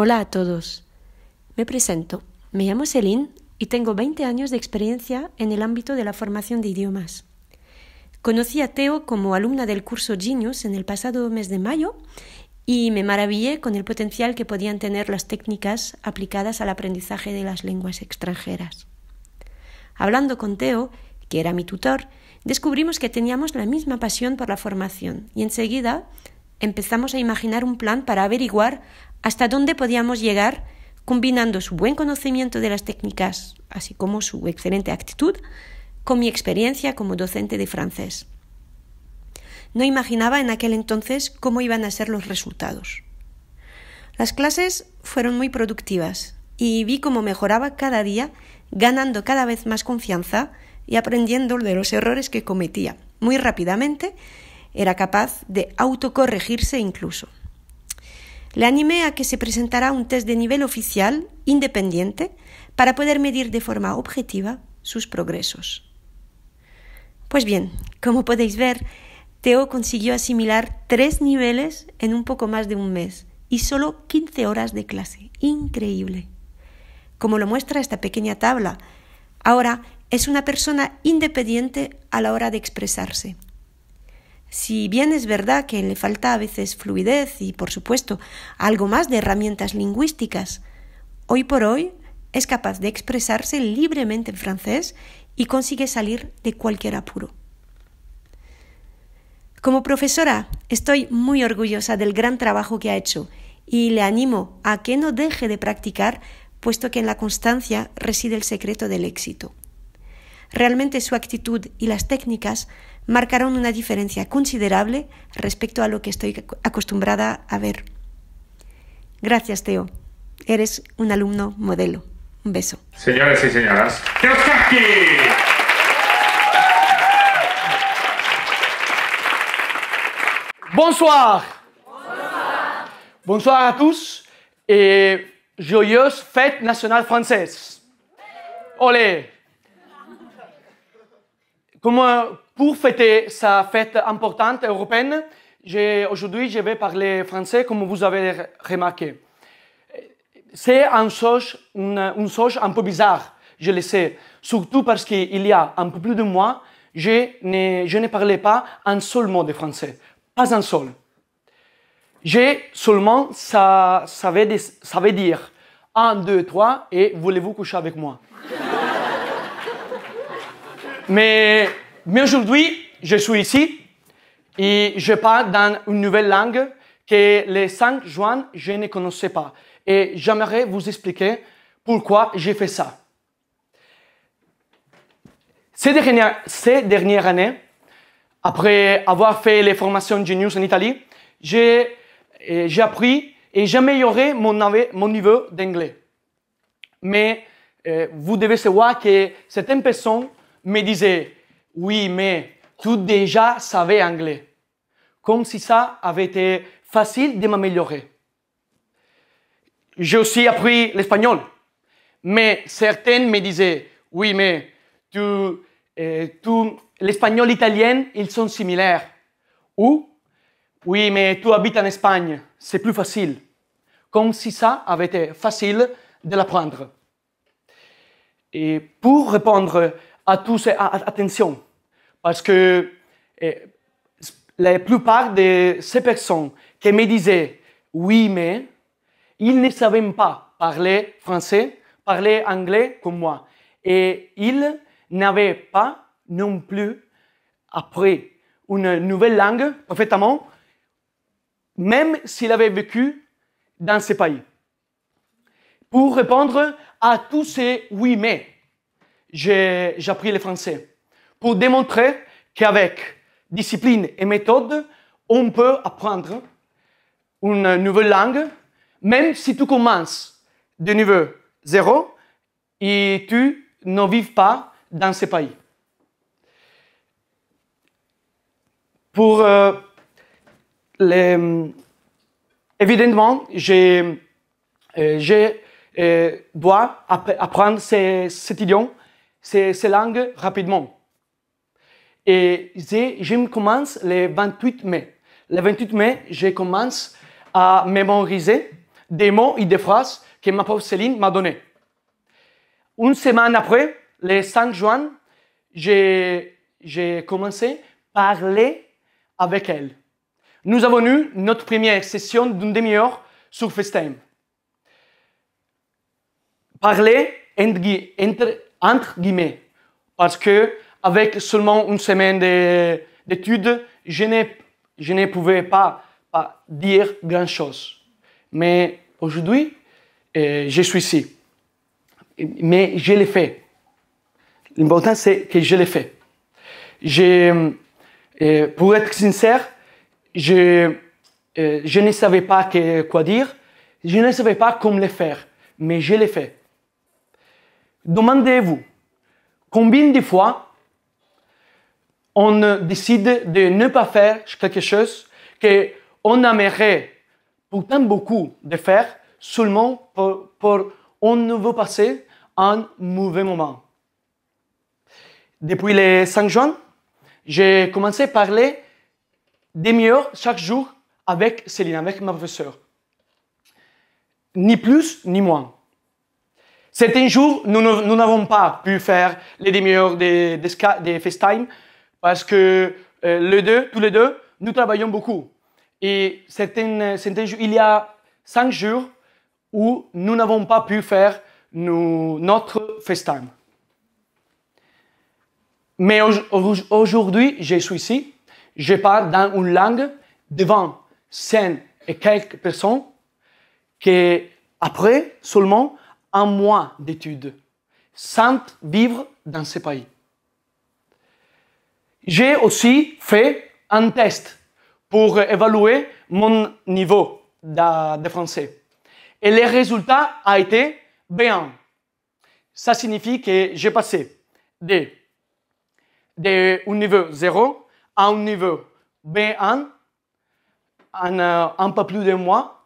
Hola a todos. Me presento. Me llamo Celine y tengo 20 años de experiencia en el ámbito de la formación de idiomas. Conocí a Teo como alumna del curso Genius en el pasado mes de mayo y me maravillé con el potencial que podían tener las técnicas aplicadas al aprendizaje de las lenguas extranjeras. Hablando con Teo, que era mi tutor, descubrimos que teníamos la misma pasión por la formación y enseguida empezamos a imaginar un plan para averiguar hasta dónde podíamos llegar combinando su buen conocimiento de las técnicas, así como su excelente actitud, con mi experiencia como docente de francés. No imaginaba en aquel entonces cómo iban a ser los resultados. Las clases fueron muy productivas y vi cómo mejoraba cada día, ganando cada vez más confianza y aprendiendo de los errores que cometía muy rápidamente era capaz de autocorregirse incluso. Le animé a que se presentara un test de nivel oficial, independiente, para poder medir de forma objetiva sus progresos. Pues bien, como podéis ver, Teo consiguió asimilar tres niveles en un poco más de un mes y solo 15 horas de clase. Increíble. Como lo muestra esta pequeña tabla, ahora es una persona independiente a la hora de expresarse. Si bien es verdad que le falta a veces fluidez y, por supuesto, algo más de herramientas lingüísticas, hoy por hoy es capaz de expresarse libremente en francés y consigue salir de cualquier apuro. Como profesora, estoy muy orgullosa del gran trabajo que ha hecho y le animo a que no deje de practicar, puesto que en la constancia reside el secreto del éxito. Realmente su actitud y las técnicas marcaron una diferencia considerable respecto a lo que estoy acostumbrada a ver. Gracias, Teo. Eres un alumno modelo. Un beso. Señores y señoras, Teo Bonsoir. Bonsoir. Bonsoir a tous y joyeuse fête nationale française. Olé. Comment pour fêter sa fête importante européenne, aujourd'hui je vais parler français comme vous avez remarqué. C'est une, chose un peu bizarre, je le sais, surtout parce qu'il y a un peu plus de mois, je, je ne parlais pas un seul mot de français, pas un seul. J'ai seulement, ça, ça, veut, dire un, deux, trois, et voulez-vous coucher avec moi mais, mais aujourd'hui, je suis ici et je parle dans une nouvelle langue que les 5 juin, je ne connaissais pas. Et j'aimerais vous expliquer pourquoi j'ai fait ça. Ces dernières, ces dernières années, après avoir fait les formations Genius en Italie, euh, j'ai appris et j'ai amélioré mon, mon niveau d'anglais. Mais euh, vous devez savoir que certaines personnes me disait, oui, mais tu déjà savais anglais. Comme si ça avait été facile de m'améliorer. J'ai aussi appris l'espagnol. Mais certaines me disaient, oui, mais tu, eh, tu l'espagnol italien, ils sont similaires. Ou, oui, mais tu habites en Espagne, c'est plus facile. Comme si ça avait été facile de l'apprendre. Et pour répondre à tous, attention, parce que eh, la plupart de ces personnes qui me disaient oui, mais ils ne savaient pas parler français, parler anglais comme moi. Et ils n'avaient pas non plus appris une nouvelle langue parfaitement, même s'ils avaient vécu dans ces pays. Pour répondre à tous ces oui, mais, j'ai appris le français pour démontrer qu'avec discipline et méthode, on peut apprendre une nouvelle langue, même si tu commences de niveau zéro et tu ne vis pas dans ce pays. Pour euh, les, évidemment, j'ai euh, euh dois apprendre cet idiome ces, langues rapidement. Et je commence le 28 mai. Le 28 mai, je commence à mémoriser des mots et des phrases que ma pauvre Céline m'a donné. Une semaine après, le 5 juin, j'ai commencé à parler avec elle. Nous avons eu notre première session d'une demi-heure sur FaceTime. Parler entre entre guillemets, parce que avec seulement une semaine d'études, je ne, pouvais pas, dire grand-chose. Mais aujourd'hui, euh, je suis ici. Mais je l'ai fait. L'important, c'est que je l'ai fait. Euh, pour être sincère, je, euh, je ne savais pas quoi dire. Je ne savais pas comment le faire. Mais je l'ai fait. Demandez-vous combien de fois on décide de ne pas faire quelque chose que qu'on aimerait pourtant beaucoup de faire seulement pour, on ne veut passer un mauvais moment. Depuis le 5 juin, j'ai commencé à parler demi-heure chaque jour avec Céline, avec ma professeure. Ni plus, ni moins. Certains jours, nous n'avons pas pu faire les demi-heures des, des, des, FaceTime parce que euh, les deux, tous les deux, nous travaillons beaucoup. Et il y a cinq jours où nous n'avons pas pu faire nous, notre FaceTime. Mais aujourd'hui, je suis ici, je parle dans une langue devant cinq et quelques personnes qui, après seulement un mois d'études sans vivre dans ce pays. J'ai aussi fait un test pour évaluer mon niveau de, français. Et le résultat a été B1. Ça signifie que j'ai passé de, un niveau 0 à un niveau B1 en euh, un peu plus de mois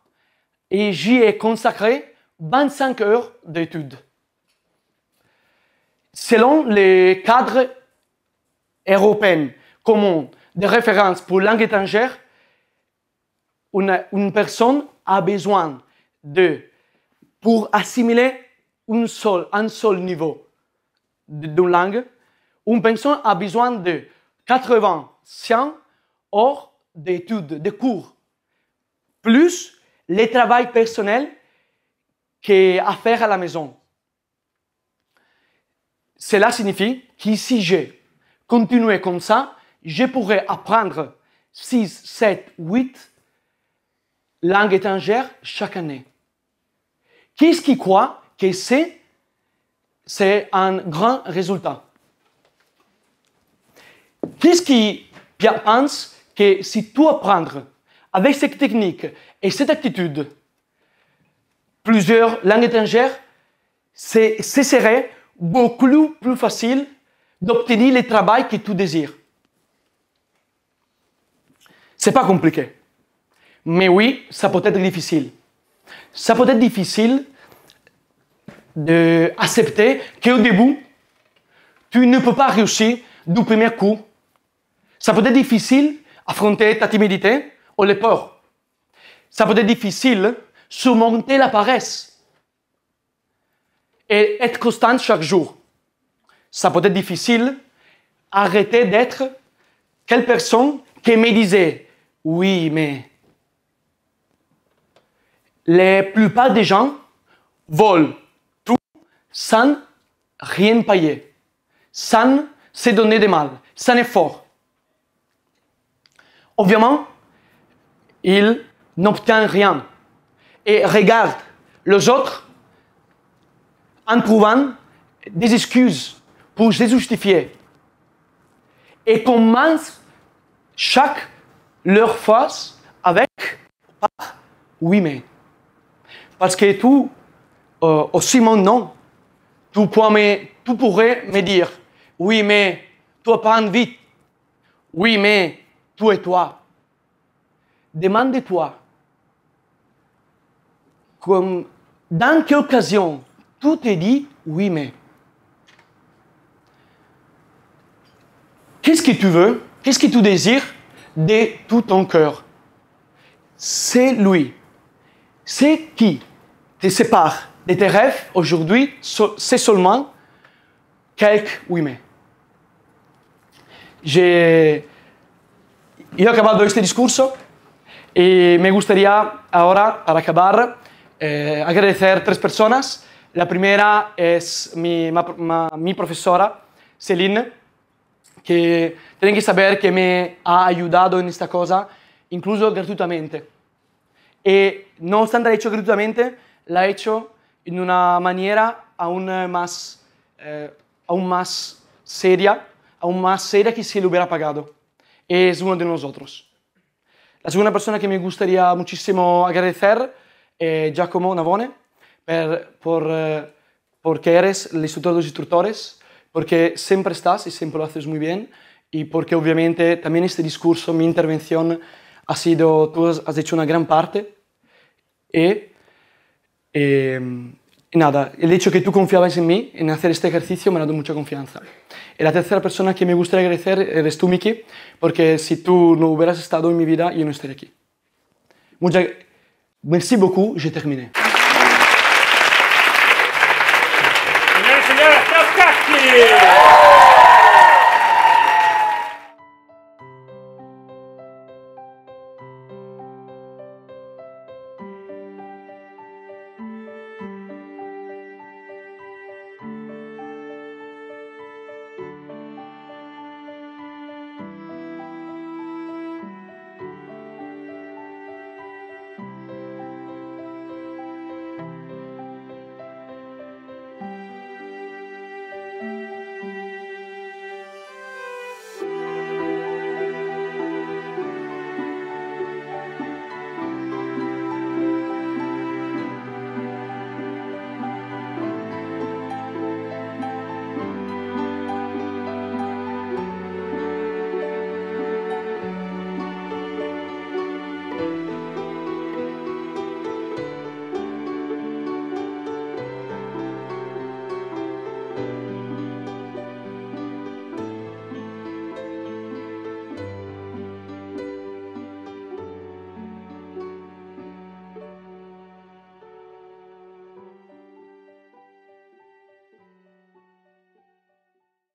et j'y ai consacré 25 heures d'études. Selon les cadres européens communs de référence pour langue étrangère, une, personne a besoin de, pour assimiler un seul niveau d'une langue, une personne a besoin de 80, 100 heures d'études, de cours, plus le travail personnel qui à faire à la maison. Cela signifie que si j'ai continué comme ça, je pourrais apprendre 6, 7, 8 langues étrangères chaque année. Qu'est-ce qui croit que c'est C'est un grand résultat. Qu'est-ce qui pense que si tu apprendre avec cette technique et cette attitude, plusieurs langues étrangères, ce serait beaucoup plus facile d'obtenir le travail que tu désires. C'est pas compliqué. Mais oui, ça peut être difficile. Ça peut être difficile d'accepter qu'au début, tu ne peux pas réussir du premier coup. Ça peut être difficile affronter ta timidité ou les peurs. Ça peut être difficile surmonter la paresse et être constant chaque jour. Ça peut être difficile, arrêter d'être quelle personne qui me disait oui, mais la plupart des gens volent tout sans rien payer, sans se donner de mal, sans effort. Évidemment, ils n'obtiennent rien et regarde les autres en trouvant des excuses pour se justifier. Et commence chaque leur face avec ah, oui mais. Parce que tout, euh, aussi mon nom, tu, tout pourrais me dire oui mais tu par pas vite Oui mais tu et toi. Demande-toi comme dans quelle occasion tout est dit, oui, mais. Qu'est-ce que tu veux Qu'est-ce que tu désires de tout ton cœur C'est lui. C'est qui te sépare de tes rêves aujourd'hui, c'est seulement quelques oui, mais. J'ai. J'ai he ce discours. discours et me gustaría ahora, acabar, eh, agradecer tres personas. La primera es mi, profesora, Celine, que tienen que saber que me ha ayudado en esta cosa, incluso gratuitamente. Y no obstante, hecho gratuitamente, la he hecho en una manera aún eh, más, eh, aún más seria, aún más seria que si lo hubiera pagado. Es uno de nosotros. La segunda persona que me gustaría muchísimo agradecer eh, Giacomo Navone por, eh, porque eres el instructor de los instructores, porque siempre estás y siempre lo haces muy bien y porque obviamente también este discurso, mi intervención ha sido, tú has hecho una gran parte y, eh, nada, el hecho que tú confiabas en mí, en hacer este ejercicio, me ha dado mucha confianza. Y la tercera persona que me gustaría agradecer eres tú, Miki, porque si tú no hubieras estado en mi vida, yo no estaría aquí. Muchas gracias Merci beaucoup, j'ai terminé.